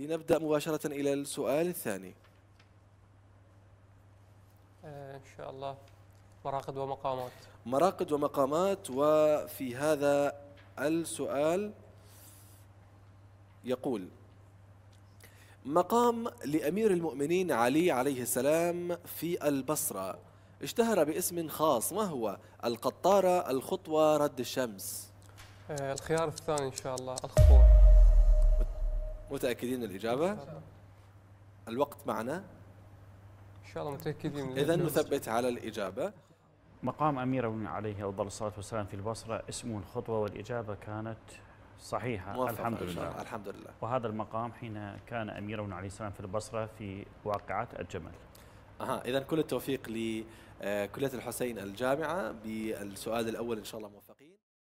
لنبدأ مباشرة إلى السؤال الثاني آه، إن شاء الله مراقد ومقامات مراقد ومقامات وفي هذا السؤال يقول مقام لأمير المؤمنين علي عليه السلام في البصرة اشتهر باسم خاص ما هو القطارة الخطوة رد الشمس آه، الخيار الثاني إن شاء الله الخطوة متأكدين من الإجابة الوقت معنا إن شاء الله متأكدين إذا نثبت على الإجابة مقام أمير عليه أفضل الصلاة والسلام في البصرة اسمه الخطوة والإجابة كانت صحيحة الحمد لله الحمد لله وهذا المقام حين كان أميرنا عليه السلام في البصرة في واقعة الجمل أها إذا كل التوفيق لكلية الحسين الجامعة بالسؤال الأول إن شاء الله موفقين